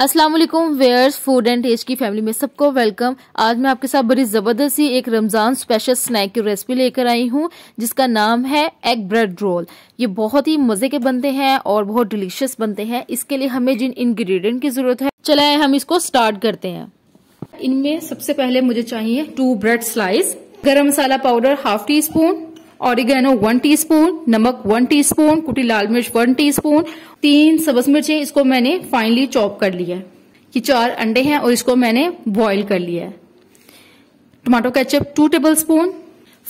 अस्सलाम वालेकुम viewers food and taste की फैमिली में सबको वेलकम आज मैं आपके साथ बड़ी ज़बरदस्त एक रमज़ान स्पेशल स्नैक की रेसिपी लेकर आई हूँ जिसका नाम है एग ब्रेड रोल ये बहुत ही मज़े के बनते हैं और बहुत डिलीशियस बनते हैं इसके लिए हमें जिन इंग्रेडिएंट की ज़रूरत है चले हम इसको स्टार्ट करते हैं इनमें सबसे पहले मुझे चाहिए to bread slice garam masala powder half tea spoon oregano one teaspoon नमक वन टीस्पून कुटी लाल मिर्च वन टीस्पून तीन सब्ज मिर्चें इसको मैंने फाइनली चॉप कर लिया है ये चार अंडे हैं और इसको मैंने बॉईल कर लिया है tomato ketchup two table spoon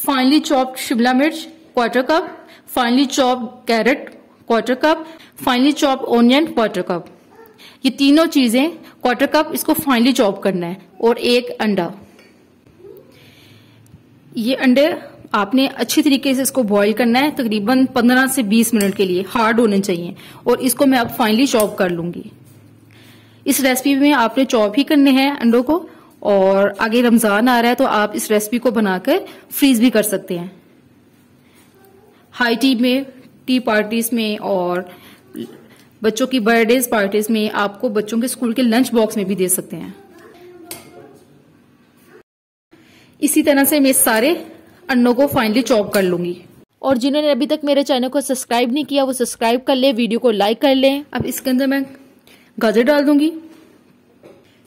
finely chop शिमला मिर्च quarter cup finely chop carrot quarter cup finely chop onion quarter cup ये तीनों चीजें क्वार्टर कप इसको फाइनली चॉप करना है और एक अंडा ये अंडे आपने अच्छे तरीके से इसको बॉईल करना है तकरीबन 15 से 20 मिनट के लिए हार्ड होने चाहिए और इसको मैं अब फाइनली चॉप कर लूंगी इस रेसिपी में आपने चॉप ही करने हैं अंडों को और आगे रमजान आ रहा है तो आप इस रेसिपी को बनाकर फ्रीज भी कर सकते हैं हाई टी में टी पार्टीज में और बच्चों की बर्थडे पार्टीज में आपको बच्चों के स्कूल के लंच बॉक्स में भी दे सकते हैं इसी तरह से मैं सारे अंडों को फाइनली चॉप कर लूंगी और जिन्होंने अभी तक मेरे चैनल को सब्सक्राइब नहीं किया वो सब्सक्राइब कर ले वीडियो को लाइक कर लें अब इसके अंदर मैं गाजर डाल दूंगी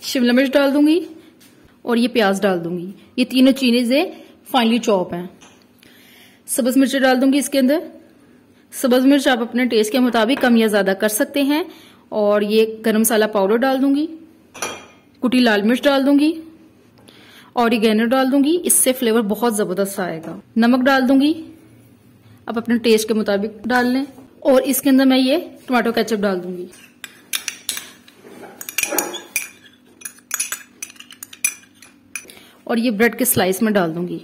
शिमला मिर्च डाल दूंगी और ये प्याज डाल दूंगी ये तीनों से फाइनली चॉप हैं सब्ज मिर्च डाल दूंगी इसके अंदर सब्ज मिर्च आप अपने टेस्ट के मुताबिक कम या ज्यादा कर सकते हैं और ये गरम मसाला पाउडर डाल दूंगी कुटी लाल मिर्च डाल दूंगी ऑरिगेनो डाल दूंगी इससे फ्लेवर बहुत जबरदस्त आएगा नमक डाल दूंगी आप अपने टेस्ट के मुताबिक डाल लें और इसके अंदर मैं ये टमाटो केचप डाल दूंगी और ये ब्रेड के स्लाइस में डाल दूंगी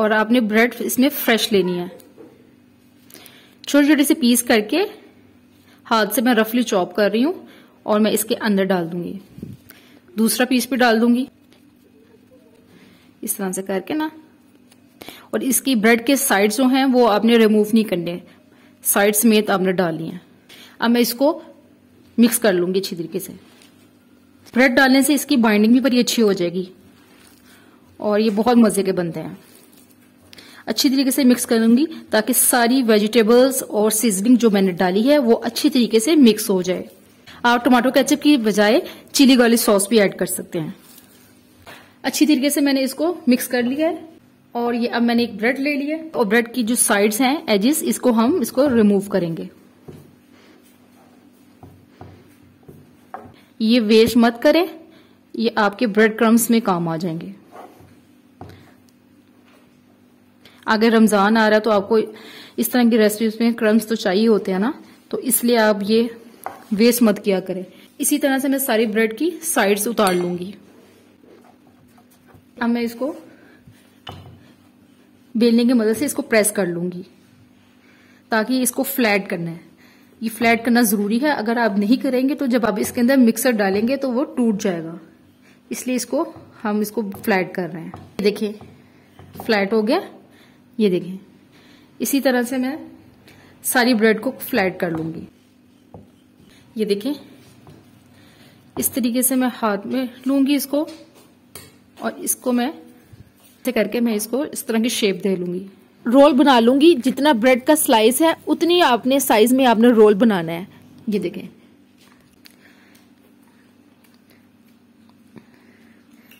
और आपने ब्रेड इसमें फ्रेश लेनी है छोटे छोटे से पीस करके हाथ से मैं रफली चॉप कर रही हूं और मैं इसके अंदर डाल दूंगी दूसरा पीस भी डाल दूंगी इस तरह से करके ना और इसकी ब्रेड के साइड जो हैं वो आपने रिमूव नहीं करने साइड में तो आपने डाली है अब मैं इसको मिक्स कर लूंगी अच्छी तरीके से ब्रेड डालने से इसकी बाइंडिंग भी बड़ी अच्छी हो जाएगी और ये बहुत मज़े के बनते हैं अच्छी तरीके से मिक्स कर लूंगी ताकि सारी वेजिटेबल्स और सीजनिंग जो मैंने डाली है वो अच्छी तरीके से मिक्स हो जाए आप टोमेटो केचप की बजाय चिली गार्लिक सॉस भी ऐड कर सकते हैं अच्छी तरीके से मैंने इसको मिक्स कर लिया है और ये अब मैंने एक ब्रेड ले लिया और ब्रेड की जो साइड्स हैं एजेस इसको हम इसको रिमूव करेंगे ये वेस्ट मत करें ये आपके ब्रेड क्रम्स में काम आ जाएंगे अगर रमज़ान आ रहा है तो आपको इस तरह की रेसिपीज में क्रम्स तो चाहिए होते हैं ना तो इसलिए आप ये वेस्ट मत किया करें इसी तरह से मैं सारी ब्रेड की साइड्स उतार लूंगी अब मैं इसको बेलने की मदद से इसको प्रेस कर लूंगी ताकि इसको फ्लैट करना है ये फ्लैट करना जरूरी है अगर आप नहीं करेंगे तो जब आप इसके अंदर मिक्सर डालेंगे तो वो टूट जाएगा इसलिए इसको हम इसको फ्लैट कर रहे हैं ये देखिए फ्लैट हो गया ये देखिए इसी तरह से मैं सारी ब्रेड को फ्लैट कर लूंगी ये देखें इस तरीके से मैं हाथ में लूंगी इसको और इसको मैं ऐसे करके मैं इसको इस तरह की शेप दे लूंगी रोल बना लूंगी जितना ब्रेड का स्लाइस है उतनी आपने साइज में आपने रोल बनाना है ये देखें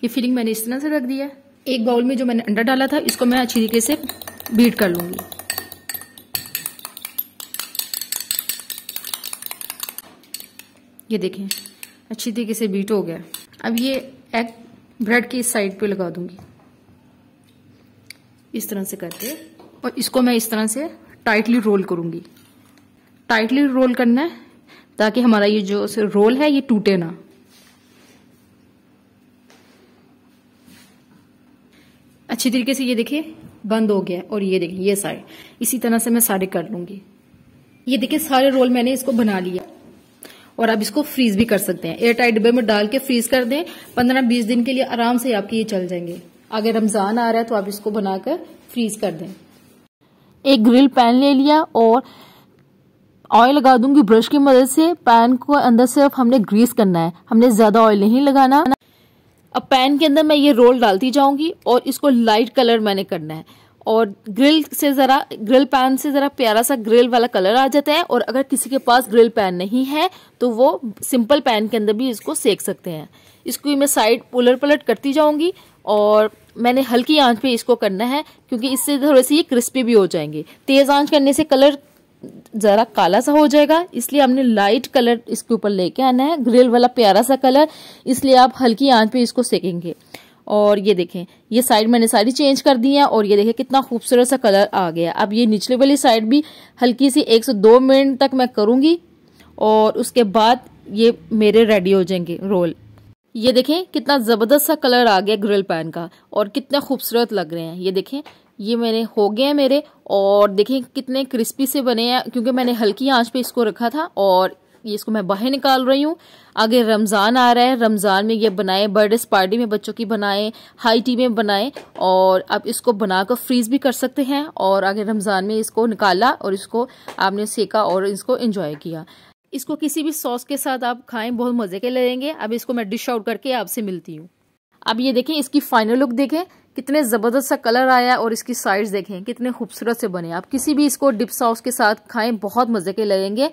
ये फिलिंग मैंने इस तरह से रख दिया एक बाउल में जो मैंने अंडा डाला था इसको मैं अच्छी तरीके से बीट कर लूंगी ये देखें अच्छी तरीके से बीट हो गया अब ये एग ब्रेड की इस साइड पे लगा दूंगी इस तरह से करके और इसको मैं इस तरह से टाइटली रोल करूंगी टाइटली रोल करना है ताकि हमारा ये जो रोल है ये टूटे ना अच्छी तरीके से ये देखिए बंद हो गया और ये देखिए ये सारे इसी तरह से मैं सारे कर लूंगी ये देखिए सारे रोल मैंने इसको बना लिया और आप इसको फ्रीज भी कर सकते हैं एयर टाइट डिब्बे में डाल के फ्रीज कर दें पंद्रह बीस दिन के लिए आराम से आपके ये चल जाएंगे अगर रमजान आ रहा है तो आप इसको बनाकर फ्रीज कर दें एक ग्रिल पैन ले लिया और ऑयल लगा दूंगी ब्रश की मदद से पैन को अंदर सिर्फ हमने ग्रीस करना है हमने ज्यादा ऑयल नहीं लगाना अब पैन के अंदर मैं ये रोल डालती जाऊंगी और इसको लाइट कलर मैंने करना है और ग्रिल से ज़रा ग्रिल पैन से ज़रा प्यारा सा ग्रिल वाला कलर आ जाता है और अगर किसी के पास ग्रिल पैन नहीं है तो वो सिंपल पैन के अंदर भी इसको सेक सकते हैं इसको मैं साइड पुलर पलट करती जाऊंगी और मैंने हल्की आंच पे इसको करना है क्योंकि इससे थोड़े से ये क्रिस्पी भी हो जाएंगे तेज़ आंच करने से कलर ज़रा काला सा हो जाएगा इसलिए हमने लाइट कलर इसके ऊपर लेके आना है ग्रिल वाला प्यारा सा कलर इसलिए आप हल्की आंच पे इसको सेकेंगे और ये देखें ये साइड मैंने सारी चेंज कर दी है और ये देखें कितना खूबसूरत सा कलर आ गया अब ये निचले वाली साइड भी हल्की सी एक दो मिनट तक मैं करूँगी और उसके बाद ये मेरे रेडी हो जाएंगे रोल ये देखें कितना ज़बरदस्त सा कलर आ गया ग्रिल पैन का और कितने खूबसूरत लग रहे हैं ये देखें ये मेरे हो गए हैं मेरे और देखें कितने क्रिस्पी से बने हैं क्योंकि मैंने हल्की आंच पे इसको रखा था और ये इसको मैं बाहर निकाल रही हूँ आगे रमज़ान आ रहा है रमज़ान में ये बनाएं बर्थडे पार्टी में बच्चों की बनाएं हाई टी में बनाएं और आप इसको बनाकर फ्रीज़ भी कर सकते हैं और आगे रमज़ान में इसको निकाला और इसको आपने सेका और इसको इंजॉय किया इसको किसी भी सॉस के साथ आप खाएं बहुत मज़े के लगेंगे अब इसको मैं डिश आउट करके आपसे मिलती हूँ अब ये देखें इसकी फाइनल लुक देखें कितने ज़बरदस्त सा कलर आया और इसकी साइड्स देखें कितने खूबसूरत से बने आप किसी भी इसको डिप सॉस के साथ खाएं बहुत मज़े के लगेंगे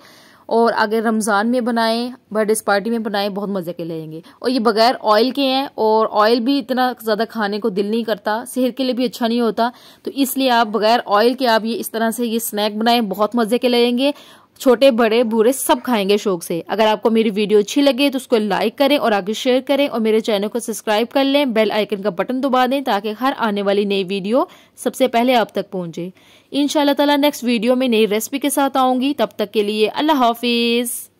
और अगर रमज़ान में बनाएं बर्थडे पार्टी में बनाएं बहुत मज़े के लगेंगे और ये बगैर ऑयल के हैं और ऑयल भी इतना ज़्यादा खाने को दिल नहीं करता सेहत के लिए भी अच्छा नहीं होता तो इसलिए आप बगैर ऑयल के आप ये इस तरह से ये स्नैक बनाएं बहुत मज़े के लेंगे छोटे बड़े बूढ़े सब खाएंगे शौक से अगर आपको मेरी वीडियो अच्छी लगे तो उसको लाइक करें और आगे शेयर करें और मेरे चैनल को सब्सक्राइब कर लें बेल आइकन का बटन दबा दें ताकि हर आने वाली नई वीडियो सबसे पहले आप तक पहुंचे इन ताला नेक्स्ट वीडियो में नई रेसिपी के साथ आऊंगी तब तक के लिए अल्लाह हाफिज़